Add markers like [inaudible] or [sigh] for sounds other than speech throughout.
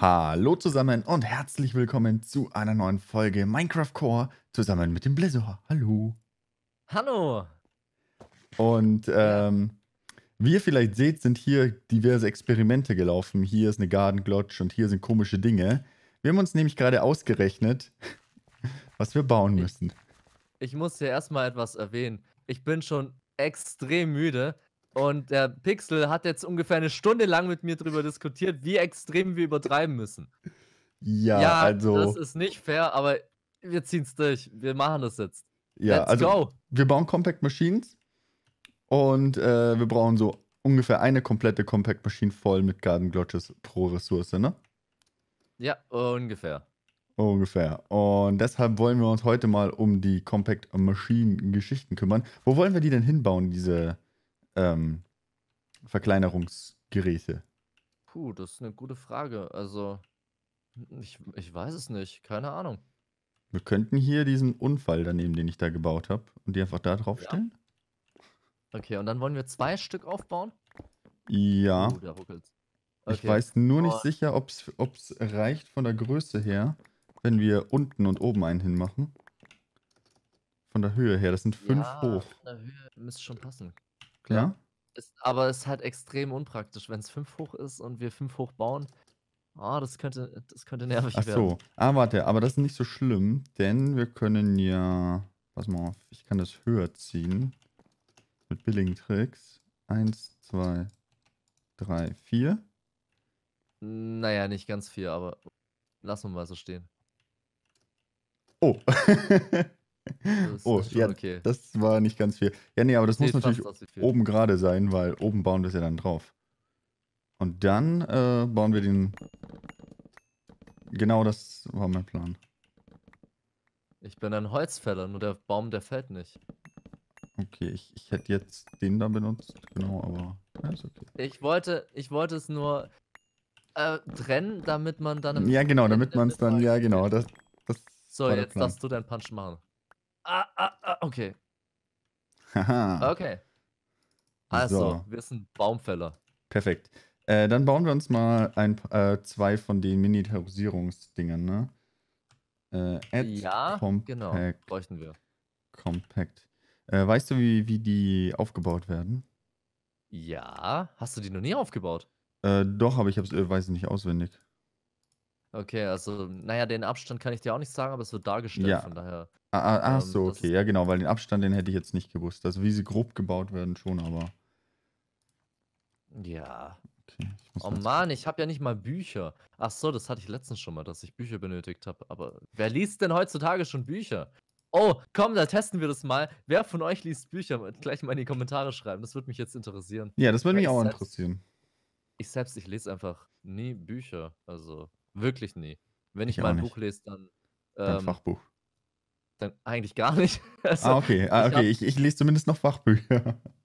Hallo zusammen und herzlich willkommen zu einer neuen Folge Minecraft Core zusammen mit dem Blizzard. Hallo. Hallo. Und ähm, wie ihr vielleicht seht, sind hier diverse Experimente gelaufen. Hier ist eine Garden Glotch und hier sind komische Dinge. Wir haben uns nämlich gerade ausgerechnet, [laughs] was wir bauen müssen. Ich, ich muss hier erstmal etwas erwähnen. Ich bin schon extrem müde. Und der Pixel hat jetzt ungefähr eine Stunde lang mit mir darüber diskutiert, wie extrem wir übertreiben müssen. Ja, ja also. Das ist nicht fair, aber wir ziehen es durch. Wir machen das jetzt. Ja, Let's also. Go. Wir bauen Compact Machines und äh, wir brauchen so ungefähr eine komplette Compact Machine voll mit Garden Glotches pro Ressource, ne? Ja, ungefähr. Ungefähr. Und deshalb wollen wir uns heute mal um die Compact Machine Geschichten kümmern. Wo wollen wir die denn hinbauen, diese ähm, Verkleinerungsgeräte? Puh, das ist eine gute Frage. Also, ich, ich weiß es nicht. Keine Ahnung. Wir könnten hier diesen Unfall daneben, den ich da gebaut habe, und die einfach da draufstellen. Ja. Okay, und dann wollen wir zwei Stück aufbauen? Ja. Oh, der ruckelt's. Okay. Ich weiß nur nicht oh. sicher, ob es reicht von der Größe her, wenn wir unten und oben einen hinmachen. Von der Höhe her, das sind fünf ja, hoch. Von der Höhe müsste schon passen. Ja. Ist, ne? aber es ist halt extrem unpraktisch, wenn es 5 hoch ist und wir 5 hoch bauen. Ah, oh, das könnte, das könnte nervig Ach werden. Ach so. Ah, warte, aber das ist nicht so schlimm, denn wir können ja. Pass mal auf, ich kann das höher ziehen. Mit billigen Tricks. Eins, zwei, drei, vier. Naja, nicht ganz vier, aber lassen wir mal so stehen. Oh. [laughs] Das oh, ja, okay. das war nicht ganz viel. Ja, nee, aber das nee, muss natürlich oben gerade sein, weil oben bauen wir es ja dann drauf. Und dann äh, bauen wir den... Genau das war mein Plan. Ich bin ein Holzfäller, nur der Baum, der fällt nicht. Okay, ich, ich hätte jetzt den da benutzt, genau, aber ja, ist okay. Ich wollte, ich wollte es nur äh, trennen, damit man dann... Ja, genau, damit man es dann, ja, genau, das, das So, jetzt darfst du deinen Punch machen ah, ah, ah, okay. Haha. okay. Also, so. wir sind Baumfäller. Perfekt. Äh, dann bauen wir uns mal ein, äh, zwei von den mini ne? Äh, add ja, genau. compact. genau. Bräuchten wir. Compact. Äh, weißt du, wie, wie die aufgebaut werden? Ja. Hast du die noch nie aufgebaut? Äh, doch, aber ich hab's, äh, weiß es nicht auswendig. Okay, also, naja, den Abstand kann ich dir auch nicht sagen, aber es wird dargestellt, ja. von daher. Ah, ah, ach ähm, so, okay, ja genau, weil den Abstand, den hätte ich jetzt nicht gewusst. Also wie sie grob gebaut werden schon, aber. Ja. Okay, oh Mann, ich habe ja nicht mal Bücher. Ach so, das hatte ich letztens schon mal, dass ich Bücher benötigt habe. Aber wer liest denn heutzutage schon Bücher? Oh, komm, da testen wir das mal. Wer von euch liest Bücher? Gleich mal in die Kommentare schreiben. Das würde mich jetzt interessieren. Ja, das würde mich auch interessieren. Ich selbst, ich lese einfach nie Bücher. Also Wirklich nie. Wenn ich, ich mal ein Buch lese, dann. Ähm, ein Fachbuch. Dann eigentlich gar nicht. [laughs] Also, ah, okay. Ah, okay. Ich, hab, ich, ich, lese zumindest noch Fachbücher. [laughs]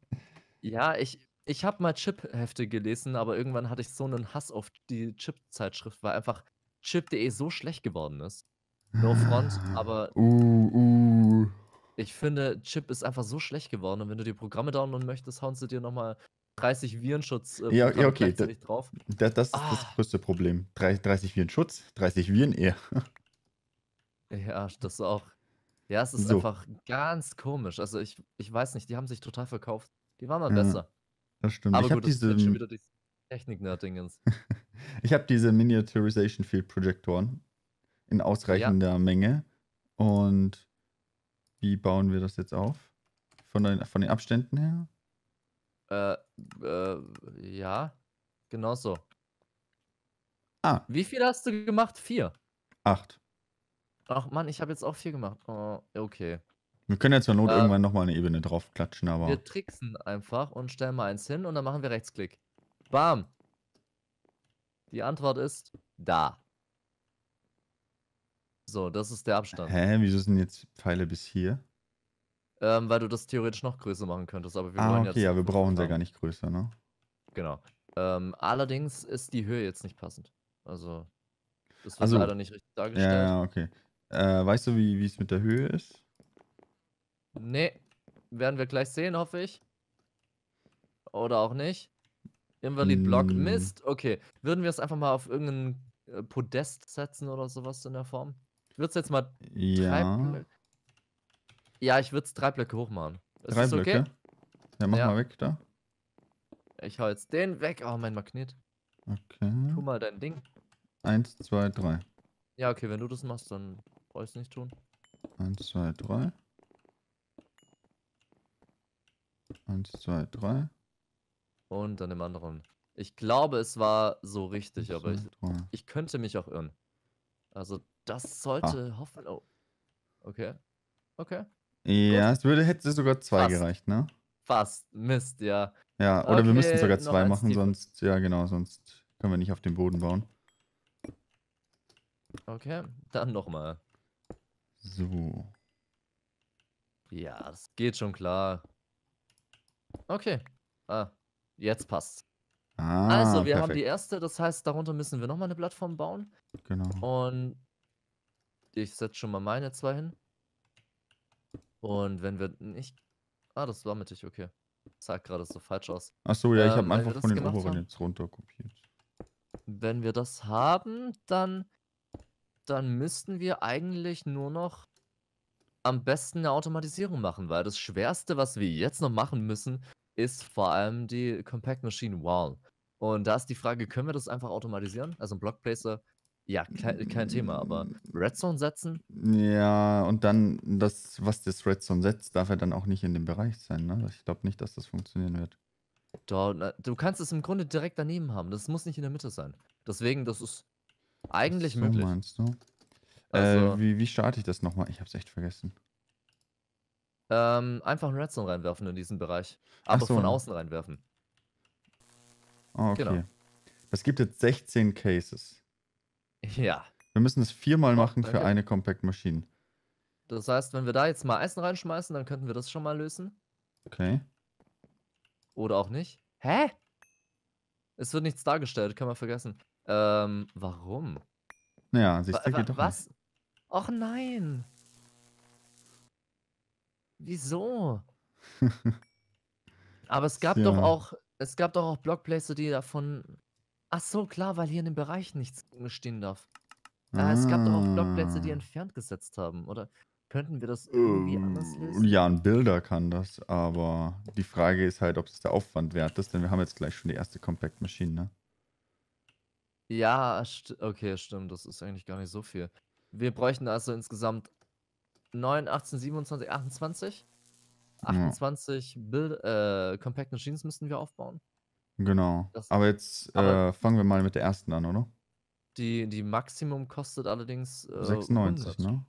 Ja, ich, ich habe mal Chip-Hefte gelesen, aber irgendwann hatte ich so einen Hass auf die Chip-Zeitschrift, weil einfach chip.de so schlecht geworden ist. No front, [laughs] aber. Uh, uh. Ich finde, Chip ist einfach so schlecht geworden und wenn du die Programme downloaden möchtest, hauen sie dir nochmal 30 Virenschutz. Äh, ja, ja, okay. Da, drauf. Da, das ah. ist das ah. größte Problem. 30, Virenschutz, 30 Viren eher. Ja, das auch. Ja, es ist so. einfach ganz komisch. Also ich, ich weiß nicht, die haben sich total verkauft. Die waren mal ja, besser. Das stimmt. Aber ich gut, das diese... schon wieder die Technik-Nerdingens. [laughs] ich habe diese Miniaturization Field Projektoren in ausreichender ja. Menge. Und wie bauen wir das jetzt auf? Von den, von den Abständen her? Äh, äh, ja, genau so. Ah. Wie viel hast du gemacht? Vier. Acht. Ach Mann, ich habe jetzt auch vier gemacht. Oh, okay. Wir können ja zur Not äh, irgendwann nochmal eine Ebene draufklatschen, aber. Wir tricksen einfach und stellen mal eins hin und dann machen wir Rechtsklick. Bam! Die Antwort ist da. So, das ist der Abstand. Hä, wieso sind jetzt Pfeile bis hier? ähm, weil du das theoretisch noch größer machen könntest. Aber wir ah, wollen okay, jetzt ja, wir brauchen ja gar nicht größer, ne? Genau. Ähm, allerdings ist die Höhe jetzt nicht passend. Also, das wird also, leider nicht richtig dargestellt. Ja, okay. Äh, weißt du, wie es mit der Höhe ist? Nee, werden wir gleich sehen, hoffe ich. Oder auch nicht. Invalid Block, mm. Mist. Okay, würden wir es einfach mal auf irgendeinen äh, Podest setzen oder sowas in der Form? Ich würde es jetzt mal ja. treiben. Ja, ich würde es drei Blöcke hoch machen. Ist drei Blöcke? Okay? Ja, mach ja. mal weg da. Ich hau jetzt den weg. Oh, mein Magnet. Okay. Tu mal dein Ding. Eins, zwei, drei. Ja, okay, wenn du das machst, dann brauch ich es nicht tun. Eins, zwei, drei. Eins, zwei, drei. Und dann dem anderen. Ich glaube, es war so richtig, Eins, aber ich, ich könnte mich auch irren. Also, das sollte ah. hoffen. Oh. Okay. Okay. Ja, es würde, hätte sogar zwei Fast. gereicht, ne? Fast, Mist, ja. Ja, oder okay, wir müssten sogar zwei machen, sonst, ja genau, sonst können wir nicht auf den Boden bauen. Okay, dann nochmal. So. Ja, das geht schon klar. Okay. Ah, jetzt passt. Ah, also, wir perfekt. haben die erste, das heißt, darunter müssen wir nochmal eine Plattform bauen. Genau. Und ich setze schon mal meine zwei hin. Und wenn wir nicht. Ah, das war mit dich, okay. Sah gerade so falsch aus. Achso, ja, ähm, ich habe einfach von den oberen haben, jetzt runter kopiert. Wenn wir das haben, dann. Dann müssten wir eigentlich nur noch am besten eine Automatisierung machen, weil das Schwerste, was wir jetzt noch machen müssen, ist vor allem die Compact Machine Wall. Und da ist die Frage, können wir das einfach automatisieren? Also ein Blockplacer ja, kein, kein Thema, aber Redstone setzen? Ja, und dann das, was das Redstone setzt, darf ja dann auch nicht in dem Bereich sein, ne? Ich glaube nicht, dass das funktionieren wird. Doch, du kannst es im Grunde direkt daneben haben. Das muss nicht in der Mitte sein. Deswegen, das ist eigentlich so, möglich. meinst du? Äh, also, äh, wie, wie starte ich das nochmal? Ich hab's echt vergessen. Ähm, einfach ein Redstone reinwerfen in diesen Bereich. Aber so. von außen reinwerfen. Oh, okay. Genau. Es gibt jetzt 16 Cases. Ja. Wir müssen es viermal oh, machen für eine Compact Machine. Das heißt, wenn wir da jetzt mal Eisen reinschmeißen, dann könnten wir das schon mal lösen. Okay. Oder auch nicht. Hä? Es wird nichts dargestellt, kann man vergessen. Ähm, warum? Naja, siehst du, geht doch Was? Nicht. Och nein! Wieso? [laughs] Aber es gab ja. doch auch, es gab doch auch Blockplacer, die davon Ach so, klar, weil hier in dem Bereich nichts stehen darf. Ah. Es gab doch auch Blockplätze, die ah. entfernt gesetzt haben, oder? Könnten wir das irgendwie ähm, anders lösen? Ja, ein Bilder kann das, aber die Frage ist halt, ob es der Aufwand wert ist, denn wir haben jetzt gleich schon die erste Compact Machine, ne? Ja, st okay, stimmt, das ist eigentlich gar nicht so viel. Wir bräuchten also insgesamt 9, 18, 27, 28? 28 ja. Build, äh, Compact Machines müssten wir aufbauen. Genau. Das, aber jetzt aber äh, fangen wir mal mit der ersten an, oder? Die, die Maximum kostet allerdings äh, 96, ne?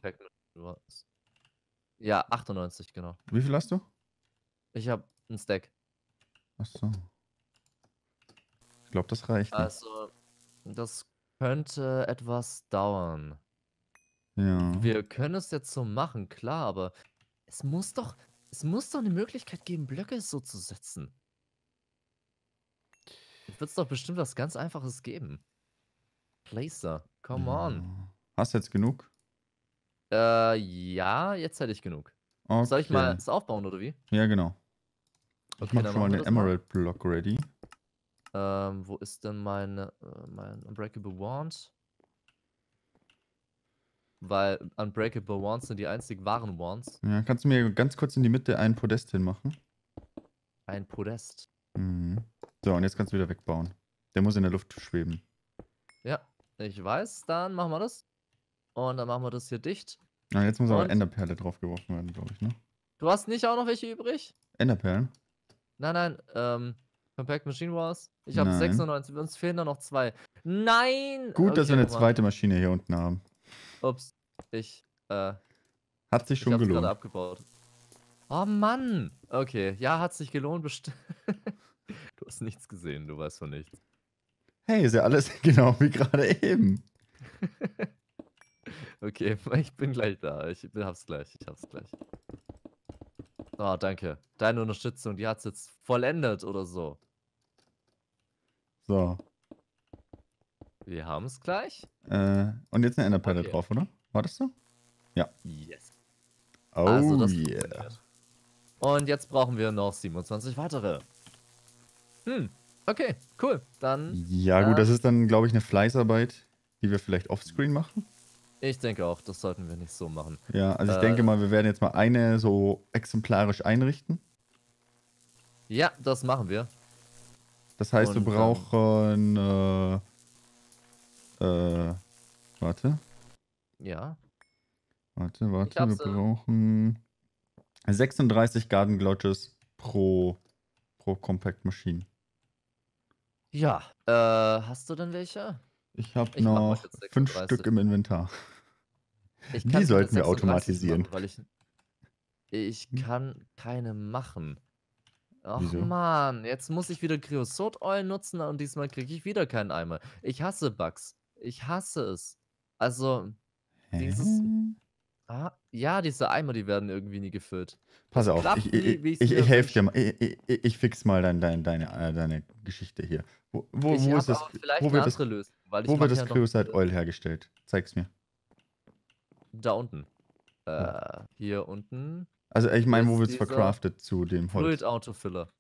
Ja, 98, genau. Wie viel hast du? Ich habe einen Stack. Achso. Ich glaube, das reicht. Ne? Also, das könnte etwas dauern. Ja. Wir können es jetzt so machen, klar, aber es muss doch, es muss doch eine Möglichkeit geben, Blöcke so zu setzen wird es doch bestimmt was ganz Einfaches geben. Placer, come ja. on. Hast du jetzt genug? Äh, ja, jetzt hätte ich genug. Okay. Soll ich mal es aufbauen, oder wie? Ja, genau. Okay, ich mach dann schon mal den Emerald Block ready. Ähm, wo ist denn meine, äh, mein Unbreakable Wand? Weil Unbreakable Wands sind die einzig wahren Wands. Ja, kannst du mir ganz kurz in die Mitte ein Podest hinmachen? Ein Podest? Mhm. So, und jetzt kannst du wieder wegbauen. Der muss in der Luft schweben. Ja, ich weiß. Dann machen wir das. Und dann machen wir das hier dicht. Na, ah, jetzt muss und aber Enderperle draufgeworfen werden, glaube ich, ne? Du hast nicht auch noch welche übrig? Enderperlen? Nein, nein, ähm, Compact Machine Wars. Ich habe 96, uns fehlen da noch zwei. Nein! Gut, okay, dass wir eine zweite Maschine hier unten haben. Ups, ich, äh... Hat sich schon ich gelohnt. gerade abgebaut. Oh Mann! Okay, ja, hat sich gelohnt, bestimmt. [laughs] Du hast nichts gesehen, du weißt von nichts. Hey, ist ja alles [laughs] genau wie gerade eben. [laughs] okay, [laughs] ich bin gleich da. Ich hab's gleich, ich hab's gleich. Oh, danke. Deine Unterstützung, die hat's jetzt vollendet oder so. So. Wir haben's gleich. Äh, und jetzt eine Enderperle okay. drauf, oder? Wartest du? Ja. Yes. Oh also, yeah. Und jetzt brauchen wir noch 27 weitere. Hm. Okay, cool. Dann. Ja, gut, äh, das ist dann, glaube ich, eine Fleißarbeit, die wir vielleicht offscreen machen. Ich denke auch, das sollten wir nicht so machen. Ja, also ich äh, denke mal, wir werden jetzt mal eine so exemplarisch einrichten. Ja, das machen wir. Das heißt, Und, wir brauchen. äh, äh, warte. Ja. Warte, warte, wir äh, brauchen 36 Garden Glotches pro, pro Compact Machine. Ja, äh, hast du denn welche? Ich habe noch fünf Stück im Inventar. Die sollten wir automatisieren. Machen, weil ich, ich hm. kann keine machen. Ach man, jetzt muss ich wieder Creosot Oil nutzen und diesmal kriege ich wieder keinen Eimer. Ich hasse Bugs. Ich hasse es. Also, Hä? dieses Ah, ja, diese Eimer, die werden irgendwie nie gefüllt. Pass auf, Klappt ich, ich, ich, ich helfe dir mal. Ich, ich, ich, fix mal dein, dein, deine, äh, deine Geschichte hier. Wo, wo, wo ist das? wo wird das, Lösung, wo wird das ja Cryoside Oil hergestellt? Zeig's mir. Da unten. Äh, ja. Hier unten. Also ich meine, wo wird's verkraftet zu dem Holz? Fluid Autofiller.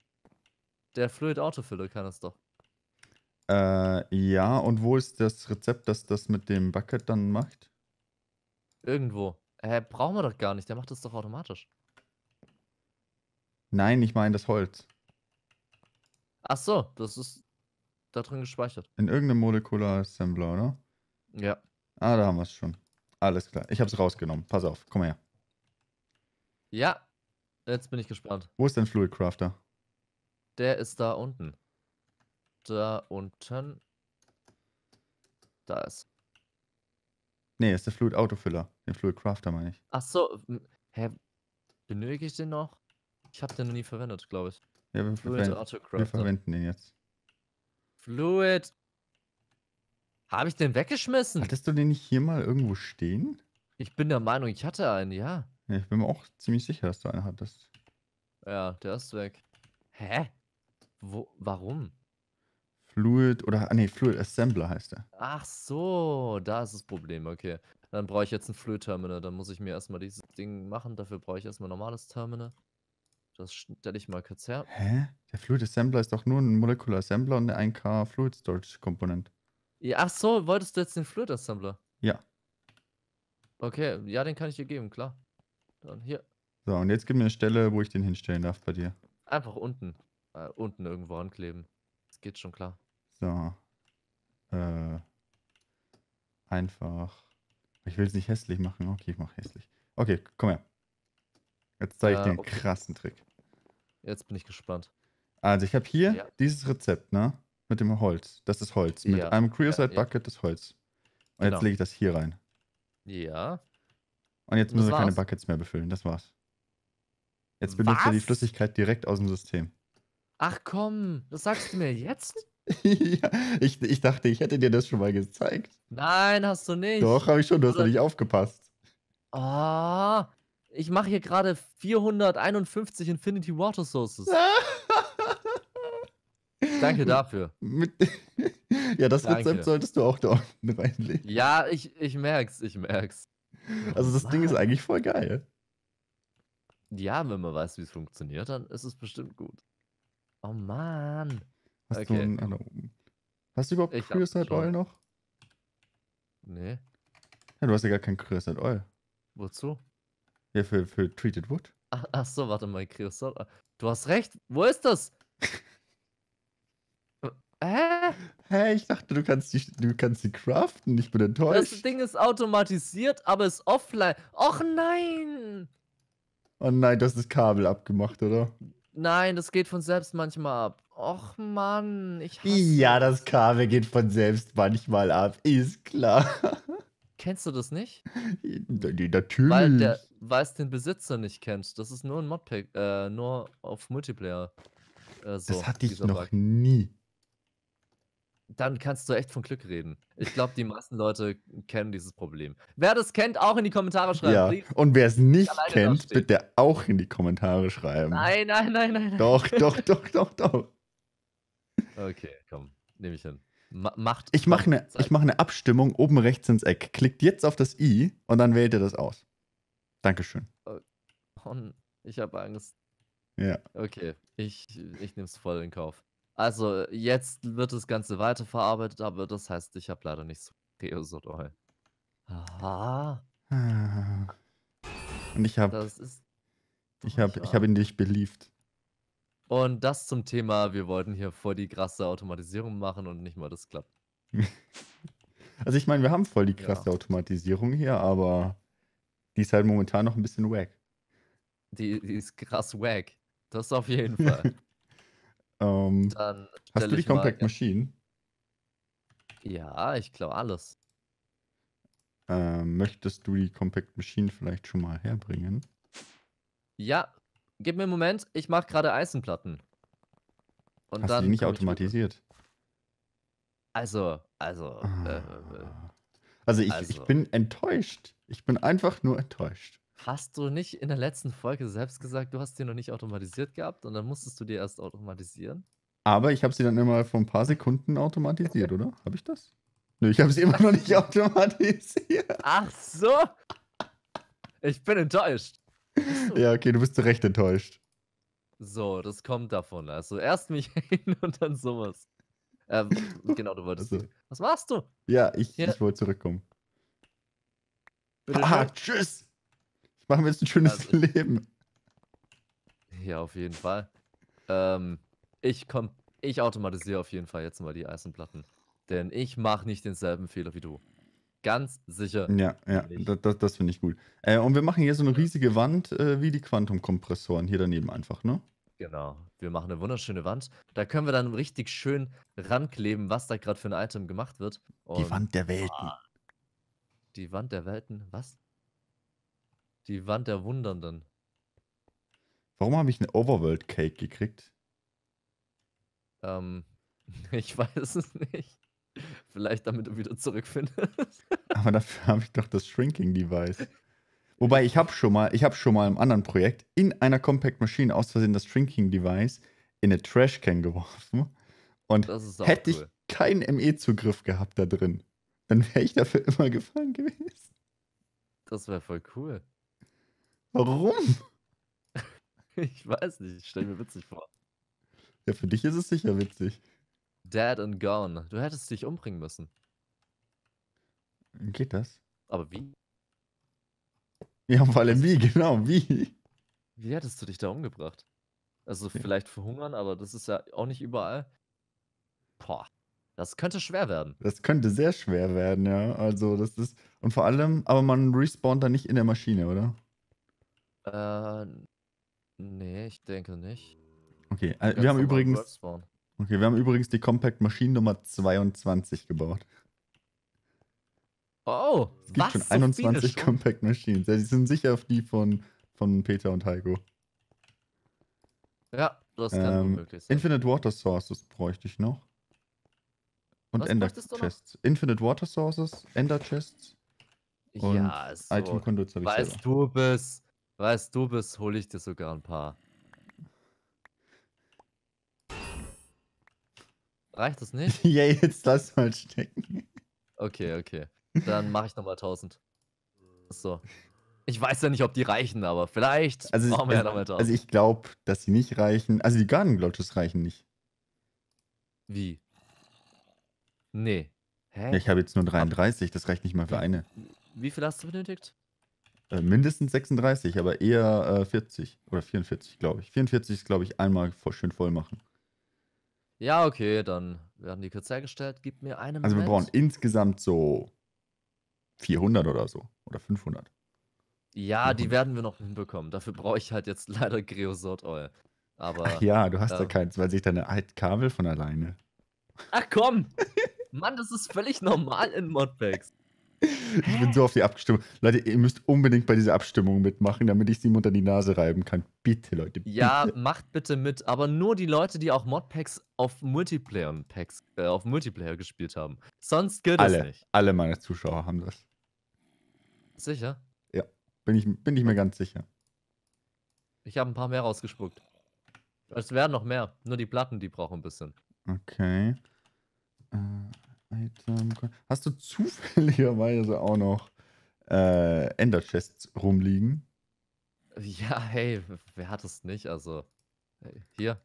Der Fluid Autofiller kann das doch. Äh, ja, und wo ist das Rezept, das das mit dem Bucket dann macht? Irgendwo. Hä, brauchen wir doch gar nicht. Der macht das doch automatisch. Nein, ich meine das Holz. Ach so, das ist da drin gespeichert. In irgendeinem Molekular Assembler, oder? Ja. Ah, da haben wir es schon. Alles klar. Ich habe es rausgenommen. Pass auf, komm her. Ja, jetzt bin ich gespannt. Wo ist dein Fluid Crafter? Der ist da unten. Da unten. Da ist. Nee, ist der Fluid Autofiller. Den Fluid Crafter meine ich. Ach so. Hä? Benötige ich den noch? Ich habe den noch nie verwendet, glaube ich. Ja, wir, Fluid Autocrafter. wir verwenden den jetzt. Fluid. Habe ich den weggeschmissen? Hattest du den nicht hier mal irgendwo stehen? Ich bin der Meinung, ich hatte einen, ja. ja ich bin mir auch ziemlich sicher, dass du einen hattest. Ja, der ist weg. Hä? Wo, warum? Fluid oder, ah, nee, Fluid Assembler heißt er. Ach so, da ist das Problem, okay. Dann brauche ich jetzt ein Fluid Terminal. Dann muss ich mir erstmal dieses Ding machen. Dafür brauche ich erstmal ein normales Terminal. Das stelle ich mal kurz her. Hä? Der Fluid Assembler ist doch nur ein Molecular Assembler und eine 1K Fluid Storage Komponent. Ja, ach so, wolltest du jetzt den Fluid Assembler? Ja. Okay, ja, den kann ich dir geben, klar. Dann hier. So, und jetzt gib mir eine Stelle, wo ich den hinstellen darf bei dir. Einfach unten. Äh, unten irgendwo ankleben. Das geht schon klar. So. Äh, einfach. Ich will es nicht hässlich machen. Okay, ich mache hässlich. Okay, komm her. Jetzt zeige ich äh, dir einen okay. krassen Trick. Jetzt bin ich gespannt. Also ich habe hier ja. dieses Rezept, ne? Mit dem Holz. Das ist Holz. Mit ja. einem Creosote ja, Bucket ist Holz. Und genau. jetzt lege ich das hier rein. Ja. Und jetzt müssen wir keine Buckets mehr befüllen. Das war's. Jetzt benutzt er die Flüssigkeit direkt aus dem System. Ach komm, das sagst du mir jetzt? [laughs] ich, ich dachte, ich hätte dir das schon mal gezeigt. Nein, hast du nicht. Doch, habe ich schon, du hast noch nicht aufgepasst. oh, ich mache hier gerade 451 Infinity Water Sources. [laughs] Danke dafür. Mit, [laughs] ja, das Danke. Rezept solltest du auch da unten reinlegen. Ja, ich, ich merk's, ich merk's. Also das Mann. Ding ist eigentlich voll geil. Ja, wenn man weiß, wie es funktioniert, dann ist es bestimmt gut. Oh Mann. Hast okay. du einen, eine, Hast du überhaupt ich Oil noch? Nee. Ja, du hast ja gar kein Creosote Oil. Wozu? Ja, für, für Treated Wood. Ach, ach so, warte mal, Creosote Oil. Du hast recht. Wo ist das? [laughs] Hä? Hä, ich dachte, du kannst die, du kannst die craften. Ich bin enttäuscht. Das Ding ist automatisiert, aber ist offline. Och nein! Oh nein, das ist Kabel abgemacht, oder? Nein, das geht von selbst manchmal ab. Och Mann, ich hasse Ja, das Kabel geht von selbst manchmal ab, ist klar. Kennst du das nicht? Natürlich. Weil, der, es den Besitzer nicht kennt. Das ist nur ein Modpack, äh, nur auf Multiplayer. Äh, so, das hatte ich noch Bug. nie. Dann kannst du echt von Glück reden. Ich glaube, die meisten Leute kennen dieses Problem. Wer das kennt, auch in die Kommentare schreiben. Ja. Und wer es nicht kennt, bitte auch in die Kommentare schreiben. Nein, nein, nein, nein. nein. Doch, doch, doch, doch, doch. Okay, komm, nehme ich hin. M macht. Ich mache eine mach ne Abstimmung oben rechts ins Eck. Klickt jetzt auf das i und dann wählt ihr das aus. Dankeschön. Oh, ich habe Angst. Ja. Okay, ich, ich nehme es voll in Kauf. Also, jetzt wird das Ganze weiterverarbeitet, aber das heißt, ich habe leider nichts so Reosodol. Aha. Ah. Und ich habe. Das ist. Ich habe hab in dich beliebt. Und das zum Thema, wir wollten hier voll die krasse Automatisierung machen und nicht mal das klappt. [laughs] also ich meine, wir haben voll die krasse ja. Automatisierung hier, aber die ist halt momentan noch ein bisschen wack. Die, die ist krass wack. Das auf jeden Fall. [laughs] ähm, Dann hast du die Compact mal, Machine? Ja, ich glaube alles. Ähm, möchtest du die Compact Machine vielleicht schon mal herbringen? Ja, Gib mir einen Moment, ich mache gerade Eisenplatten. Und Hast dann du die nicht automatisiert? Also, also. Ah. Äh, äh, äh. also, ich, also. ich bin enttäuscht. Ich bin einfach nur enttäuscht. Hast du nicht in der letzten Folge selbst gesagt, du hast die noch nicht automatisiert gehabt und dann musstest du die erst automatisieren? Aber ich habe sie dann immer vor ein paar Sekunden automatisiert, oder? Habe ich das? Nö, ich habe sie immer noch nicht [laughs] automatisiert. Ach so. Ich bin enttäuscht. Ja, okay, du bist zu Recht enttäuscht. So, das kommt davon. Also erst mich [laughs] hin und dann sowas. Ähm, genau, du wolltest. Also. Was machst du? Ja, ich, ja. ich wollte zurückkommen. Bitte ah, tschüss! Ich mache mir jetzt ein schönes also, Leben. Ja, auf jeden Fall. Ähm, ich komm, ich automatisiere auf jeden Fall jetzt mal die Eisenplatten. Denn ich mache nicht denselben Fehler wie du ganz sicher. Ja, ja, das, das, das finde ich gut. Äh, und wir machen hier so eine riesige Wand äh, wie die Quantumkompressoren hier daneben einfach, ne? Genau. Wir machen eine wunderschöne Wand. Da können wir dann richtig schön rankleben, was da gerade für ein Item gemacht wird. Und die Wand der Welten. Ah. Die Wand der Welten, was? Die Wand der Wundernden. Warum habe ich eine Overworld Cake gekriegt? Ähm, [laughs] ich weiß es nicht. [laughs] Vielleicht damit du wieder zurückfindest. [laughs] Aber dafür habe ich doch das Shrinking Device. Wobei ich habe schon mal, ich habe schon mal im anderen Projekt in einer Compact Machine aus Versehen das Shrinking Device in eine Trashcan geworfen und hätte cool. ich keinen ME-Zugriff gehabt da drin, dann wäre ich dafür [laughs] immer gefangen gewesen. Das wäre voll cool. Warum? Ich weiß nicht, ich stelle mir witzig vor. Ja, für dich ist es sicher witzig. Dead and gone. Du hättest dich umbringen müssen. Geht das? Aber wie? Ja, vor allem wie, genau, wie? Wie hättest du dich da umgebracht? Also ja. vielleicht verhungern, aber das ist ja auch nicht überall. Boah, das könnte schwer werden. Das könnte sehr schwer werden, ja. Also das ist, und vor allem, aber man respawnt da nicht in der Maschine, oder? Äh, nee, ich denke nicht. Okay, also, wir haben übrigens, Okay, wir haben übrigens die Compact Machine Nummer 22 gebaut. Oh, es gibt was, schon 21 so Compact Machines. Ja, die sind sicher auf die von, von Peter und Heiko. Ja, das kann ähm, möglich sein. Infinite Water Sources bräuchte ich noch. Und Was Ender Chests. Infinite Water Sources, Ender Chests. Und ja, so. Item Conduits habe ich Weißt du bist, weißt du bist, hole ich dir sogar ein paar. Reicht das nicht? [laughs] ja, jetzt lass mal stecken. Okay, okay. Dann mache ich nochmal 1000. So. Ich weiß ja nicht, ob die reichen, aber vielleicht also machen wir ja also nochmal 1000. Also ich glaube, dass die nicht reichen. Also die Garden Glotches reichen nicht. Wie? Nee. Hä? Ich habe jetzt nur 33, das reicht nicht mal für eine. Wie viel hast du benötigt? Äh, mindestens 36, aber eher 40 äh, oder 44, glaube ich. 44 ist, glaube ich, einmal schön voll machen. Ja, okay, dann werden die kurz hergestellt. Gib mir einen. Also, wir brauchen insgesamt so 400 oder so. Oder 500. Ja, 500. die werden wir noch hinbekommen. Dafür brauche ich halt jetzt [laughs] leider Creosot Oil. Aber. Ach ja, du hast ähm, da keins, weil sich deine alten Kabel von alleine. Ach komm! Mann, das ist völlig normal in Modpacks. Ich bin so auf die Abstimmung. Leute, ihr müsst unbedingt bei dieser Abstimmung mitmachen, damit ich sie ihm unter die Nase reiben kann. Bitte, Leute. Bitte. Ja, macht bitte mit, aber nur die Leute, die auch Modpacks auf Multiplayer-Packs, äh, auf Multiplayer gespielt haben. Sonst gilt alle, es nicht. Alle meine Zuschauer haben das. Sicher? Ja, bin ich, bin ich mir ganz sicher. Ich habe ein paar mehr rausgespuckt. Es werden noch mehr. Nur die Platten, die brauchen ein bisschen. Okay. Äh. Item. Hast du zufälligerweise auch noch äh, Ender Chests rumliegen? Ja, hey, wer hat es nicht? Also, hey, hier.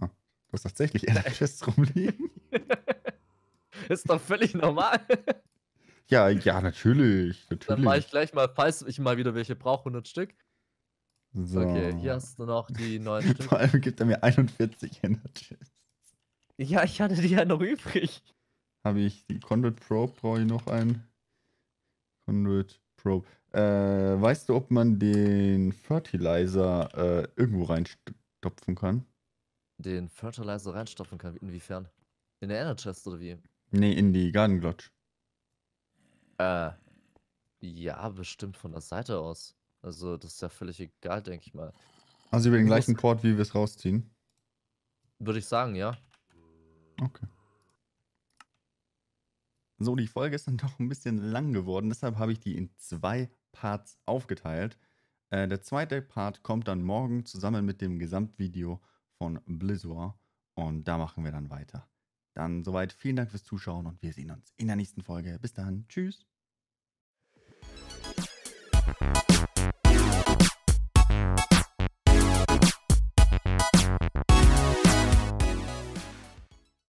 Ah, du hast tatsächlich Ender Chests rumliegen. [laughs] Ist doch völlig normal. [laughs] Ja, ja, natürlich, natürlich. Dann mache ich gleich mal, falls ich mal wieder welche brauche, 100 Stück. So. Okay, hier hast du noch die neuen Stück. [laughs] Vor allem gibt er mir 41 Energy. Ja, ich hatte die ja noch übrig habe ich die Conduit Probe, brauche ich noch einen. Conduit Probe. Äh, weißt du, ob man den Fertilizer äh, irgendwo reinstopfen kann? Den Fertilizer reinstopfen kann? Inwiefern? In der Energy Chest oder wie? Nee, in die Garden Glotch. Äh, ja, bestimmt von der Seite aus. Also, das ist ja völlig egal, denke ich mal. Also über den gleichen Port, wie wir es rausziehen? Würde ich sagen, ja. Okay. So, die Folge ist dann [laughs] doch ein bisschen lang geworden, deshalb habe ich die in zwei Parts aufgeteilt. Äh, der zweite Part kommt dann morgen zusammen mit dem Gesamtvideo von Blizzard und da machen wir dann weiter. Dann soweit vielen Dank fürs Zuschauen und wir sehen uns in der nächsten Folge. Bis dann, tschüss.